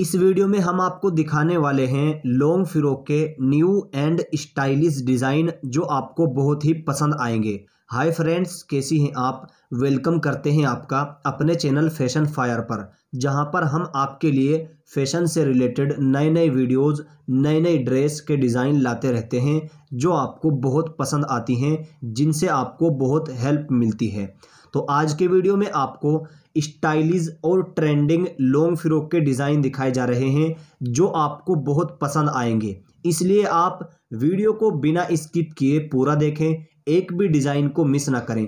इस वीडियो में हम आपको दिखाने वाले हैं लॉन्ग फ्रॉक के न्यू एंड स्टाइलिश डिज़ाइन जो आपको बहुत ही पसंद आएंगे हाय फ्रेंड्स कैसी हैं आप वेलकम करते हैं आपका अपने चैनल फैशन फायर पर जहां पर हम आपके लिए फैशन से रिलेटेड नए नए वीडियोस नए नए ड्रेस के डिज़ाइन लाते रहते हैं जो आपको बहुत पसंद आती हैं जिनसे आपको बहुत हेल्प मिलती है तो आज के वीडियो में आपको स्टाइलिश और ट्रेंडिंग लॉन्ग फ्रॉक के डिज़ाइन दिखाए जा रहे हैं जो आपको बहुत पसंद आएंगे इसलिए आप वीडियो को बिना स्किप किए पूरा देखें एक भी डिज़ाइन को मिस ना करें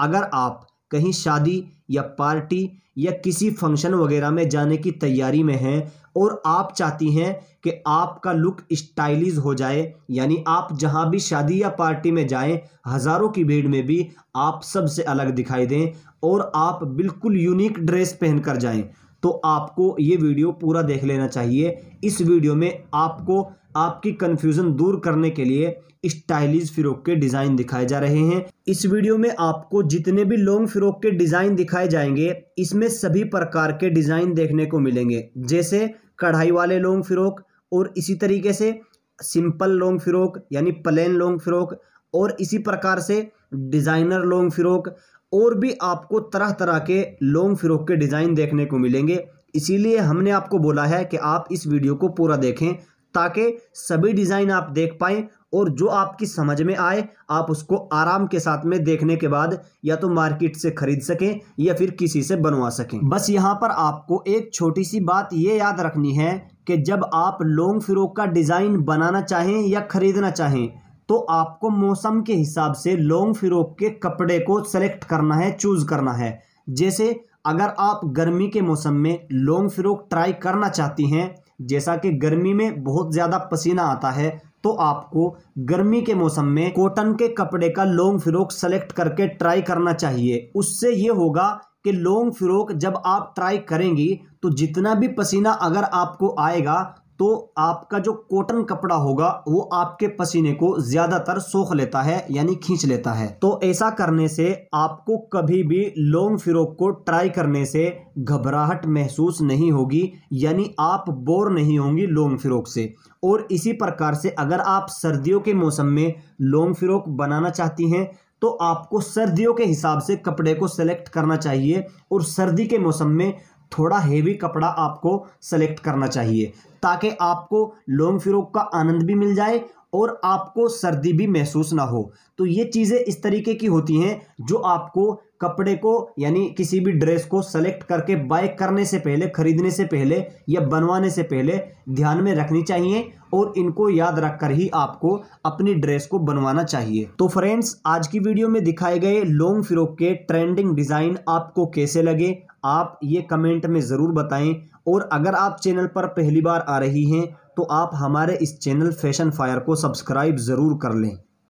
अगर आप कहीं शादी या पार्टी या किसी फंक्शन वगैरह में जाने की तैयारी में हैं और आप चाहती हैं कि आपका लुक स्टाइलिश हो जाए यानी आप जहां भी शादी या पार्टी में जाएं हज़ारों की भीड़ में भी आप सबसे अलग दिखाई दें और आप बिल्कुल यूनिक ड्रेस पहनकर जाएं तो आपको ये वीडियो पूरा देख लेना चाहिए इस वीडियो में आपको आपकी कन्फ्यूज़न दूर करने के लिए स्टाइलिश फ़िरोक के डिज़ाइन दिखाए जा रहे हैं इस वीडियो में आपको जितने भी लॉन्ग फ़िरोक के डिज़ाइन दिखाए जाएंगे इसमें सभी प्रकार के डिज़ाइन देखने को मिलेंगे जैसे कढ़ाई वाले लॉन्ग फ़िरोक और इसी तरीके से सिंपल लॉन्ग फ़िरोक यानी प्लेन लॉन्ग फ़िरोक और इसी प्रकार से डिज़ाइनर लॉन्ग फ़िरोक और भी आपको तरह तरह के लॉन्ग फ़िरोक के डिज़ाइन देखने को मिलेंगे इसीलिए हमने आपको बोला है कि आप इस वीडियो को पूरा देखें ताकि सभी डिज़ाइन आप देख पाएँ और जो आपकी समझ में आए आप उसको आराम के साथ में देखने के बाद या तो मार्केट से खरीद सकें या फिर किसी से बनवा सकें बस यहाँ पर आपको एक छोटी सी बात ये याद रखनी है कि जब आप लॉन्ग फ्रॉक का डिज़ाइन बनाना चाहें या ख़रीदना चाहें तो आपको मौसम के हिसाब से लॉन्ग फ्रॉक के कपड़े को सेलेक्ट करना है चूज़ करना है जैसे अगर आप गर्मी के मौसम में लॉन्ग फ्रॉक ट्राई करना चाहती हैं जैसा कि गर्मी में बहुत ज़्यादा पसीना आता है तो आपको गर्मी के मौसम में कॉटन के कपड़े का लॉन्ग फ्रॉक सेलेक्ट करके ट्राई करना चाहिए उससे ये होगा कि लॉन्ग फ्रॉक जब आप ट्राई करेंगी तो जितना भी पसीना अगर आपको आएगा तो आपका जो कॉटन कपड़ा होगा वो आपके पसीने को ज़्यादातर सोख लेता है यानी खींच लेता है तो ऐसा करने से आपको कभी भी लॉन्ग फ्रॉक को ट्राई करने से घबराहट महसूस नहीं होगी यानी आप बोर नहीं होंगी लॉन्ग फ्रॉक से और इसी प्रकार से अगर आप सर्दियों के मौसम में लॉन्ग फ्रॉक बनाना चाहती हैं तो आपको सर्दियों के हिसाब से कपड़े को सेलेक्ट करना चाहिए और सर्दी के मौसम में थोड़ा हेवी कपड़ा आपको सेलेक्ट करना चाहिए ताकि आपको लॉन्ग फ्रॉक का आनंद भी मिल जाए और आपको सर्दी भी महसूस ना हो तो ये चीज़ें इस तरीके की होती हैं जो आपको कपड़े को यानी किसी भी ड्रेस को सेलेक्ट करके बाय करने से पहले ख़रीदने से पहले या बनवाने से पहले ध्यान में रखनी चाहिए और इनको याद रखकर ही आपको अपनी ड्रेस को बनवाना चाहिए तो फ्रेंड्स आज की वीडियो में दिखाए गए लॉन्ग फ्रॉक के ट्रेंडिंग डिज़ाइन आपको कैसे लगे आप ये कमेंट में ज़रूर बताएं और अगर आप चैनल पर पहली बार आ रही हैं तो आप हमारे इस चैनल फैशन फायर को सब्सक्राइब ज़रूर कर लें